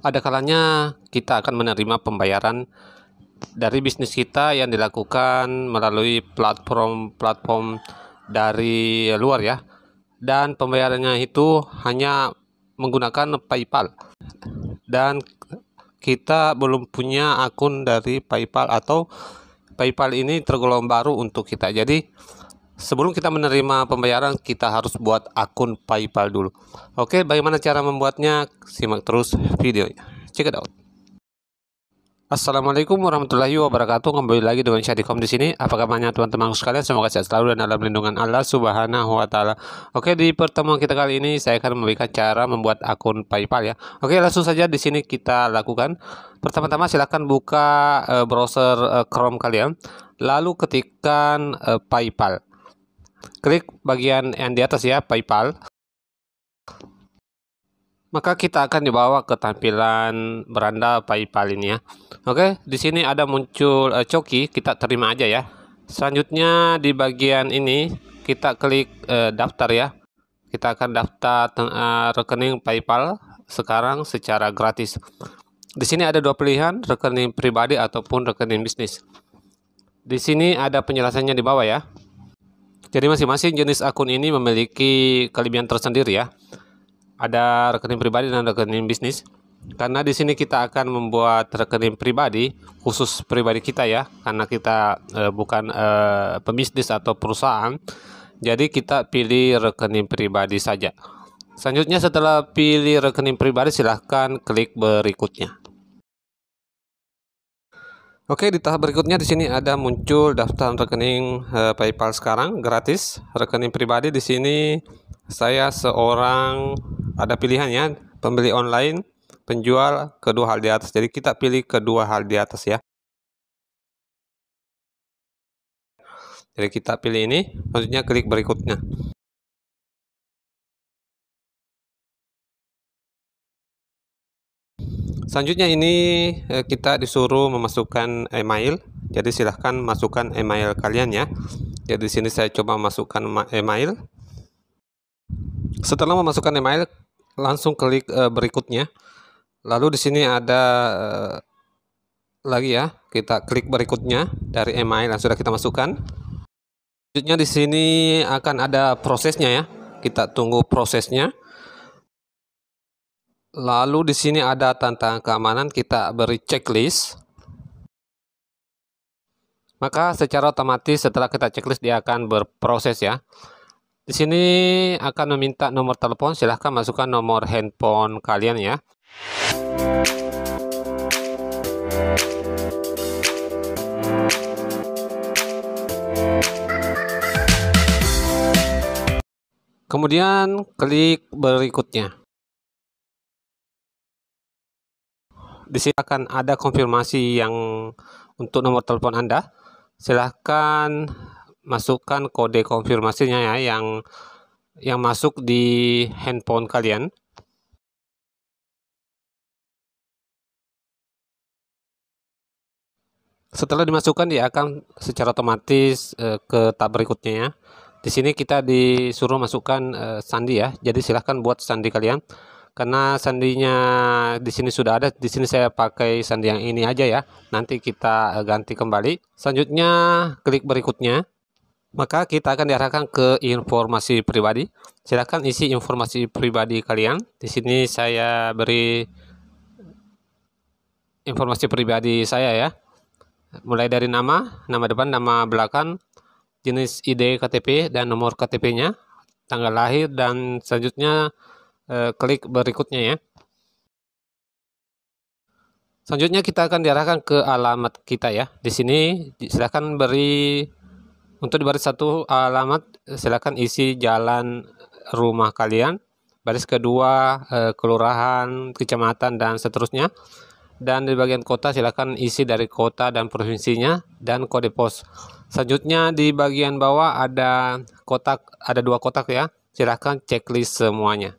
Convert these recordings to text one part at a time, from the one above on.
ada kalanya kita akan menerima pembayaran dari bisnis kita yang dilakukan melalui platform-platform dari luar ya dan pembayarannya itu hanya menggunakan PayPal dan kita belum punya akun dari PayPal atau PayPal ini tergolong baru untuk kita jadi Sebelum kita menerima pembayaran, kita harus buat akun PayPal dulu. Oke, bagaimana cara membuatnya? Simak terus videonya. Check it out. Assalamualaikum warahmatullahi wabarakatuh. Kembali lagi dengan Syadikom di sini. Apa kabarnya teman-teman sekalian? Semoga sehat selalu dan dalam lindungan Allah Subhanahu wa taala. Oke, di pertemuan kita kali ini saya akan memberikan cara membuat akun PayPal ya. Oke, langsung saja di sini kita lakukan. Pertama-tama silahkan buka eh, browser eh, Chrome kalian, lalu ketikkan eh, PayPal klik bagian yang di atas ya, PayPal. Maka kita akan dibawa ke tampilan beranda PayPal ini ya. Oke, di sini ada muncul uh, coki, kita terima aja ya. Selanjutnya di bagian ini kita klik uh, daftar ya. Kita akan daftar uh, rekening PayPal sekarang secara gratis. Di sini ada dua pilihan, rekening pribadi ataupun rekening bisnis. Di sini ada penjelasannya di bawah ya. Jadi masing-masing jenis akun ini memiliki kelebihan tersendiri ya. Ada rekening pribadi dan rekening bisnis. Karena di sini kita akan membuat rekening pribadi khusus pribadi kita ya, karena kita e, bukan e, eh, pembisnis atau perusahaan. Jadi kita pilih rekening pribadi saja. Selanjutnya setelah pilih rekening pribadi silahkan klik berikutnya. Oke, di tahap berikutnya di sini ada muncul daftar rekening eh, PayPal sekarang gratis. Rekening pribadi di sini saya seorang ada pilihan ya pembeli online, penjual kedua hal di atas. Jadi kita pilih kedua hal di atas ya. Jadi kita pilih ini, maksudnya klik berikutnya. Selanjutnya ini eh, kita disuruh memasukkan email. Jadi silahkan masukkan email kalian ya. Jadi di sini saya coba masukkan email. Setelah memasukkan email, langsung klik eh, berikutnya. Lalu di sini ada eh, lagi ya, kita klik berikutnya dari email yang sudah kita masukkan. Selanjutnya di sini akan ada prosesnya ya. Kita tunggu prosesnya. Lalu di sini ada tantangan keamanan, kita beri checklist. Maka secara otomatis setelah kita checklist dia akan berproses ya. Di sini akan meminta nomor telepon, silahkan masukkan nomor handphone kalian ya. Kemudian klik berikutnya. di sini akan ada konfirmasi yang untuk nomor telepon Anda. Silahkan masukkan kode konfirmasinya ya yang yang masuk di handphone kalian. Setelah dimasukkan dia akan secara otomatis eh, ke tab berikutnya ya. Di sini kita disuruh masukkan eh, sandi ya. Jadi silahkan buat sandi kalian karena sandinya di sini sudah ada di sini saya pakai sandi yang ini aja ya nanti kita eh, ganti kembali selanjutnya klik berikutnya maka kita akan diarahkan ke informasi pribadi silahkan isi informasi pribadi kalian di sini saya beri informasi pribadi saya ya mulai dari nama nama depan nama belakang jenis ide KTP dan nomor KTP-nya tanggal lahir dan selanjutnya Eh, klik berikutnya ya. Selanjutnya kita akan diarahkan ke alamat kita ya. Di sini silahkan beri untuk di baris satu alamat silahkan isi jalan rumah kalian. Baris kedua eh, kelurahan, kecamatan dan seterusnya. Dan di bagian kota silahkan isi dari kota dan provinsinya dan kode pos. Selanjutnya di bagian bawah ada kotak ada dua kotak ya. Silahkan checklist semuanya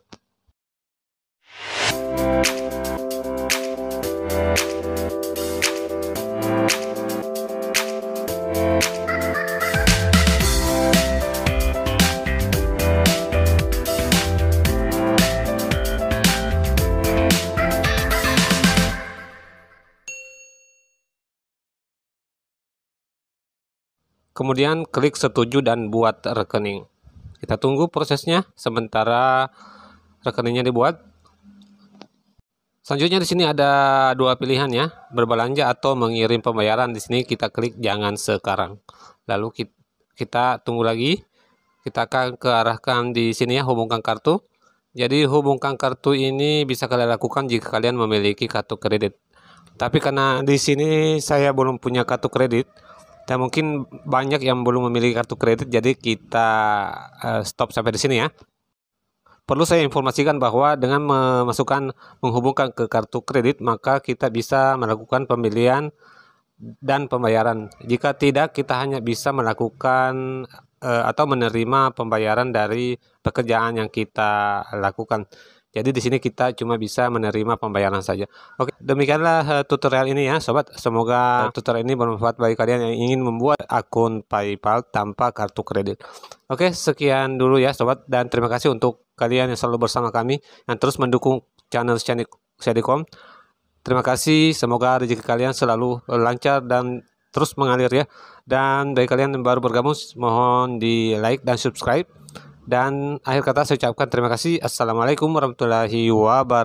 kemudian klik setuju dan buat rekening. Kita tunggu prosesnya sementara rekeningnya dibuat. Selanjutnya di sini ada dua pilihan ya, berbelanja atau mengirim pembayaran. Di sini kita klik jangan sekarang. Lalu kita, kita tunggu lagi. Kita akan kearahkan di sini ya, hubungkan kartu. Jadi hubungkan kartu ini bisa kalian lakukan jika kalian memiliki kartu kredit. Tapi karena di sini saya belum punya kartu kredit dan mungkin banyak yang belum memiliki kartu kredit, jadi kita uh, stop sampai di sini ya. Perlu saya informasikan bahwa dengan memasukkan menghubungkan ke kartu kredit maka kita bisa melakukan pembelian dan pembayaran. Jika tidak kita hanya bisa melakukan eh, atau menerima pembayaran dari pekerjaan yang kita lakukan. Jadi di sini kita cuma bisa menerima pembayaran saja. Oke, demikianlah eh, tutorial ini ya sobat. Semoga tutorial ini bermanfaat bagi kalian yang ingin membuat akun PayPal tanpa kartu kredit. Oke, sekian dulu ya sobat dan terima kasih untuk kalian yang selalu bersama kami yang terus mendukung channel Shadikom. Terima kasih, semoga rezeki kalian selalu lancar dan terus mengalir ya. Dan bagi kalian yang baru bergabung mohon di like dan subscribe dan akhir kata saya ucapkan terima kasih. Assalamualaikum warahmatullahi wabarakatuh.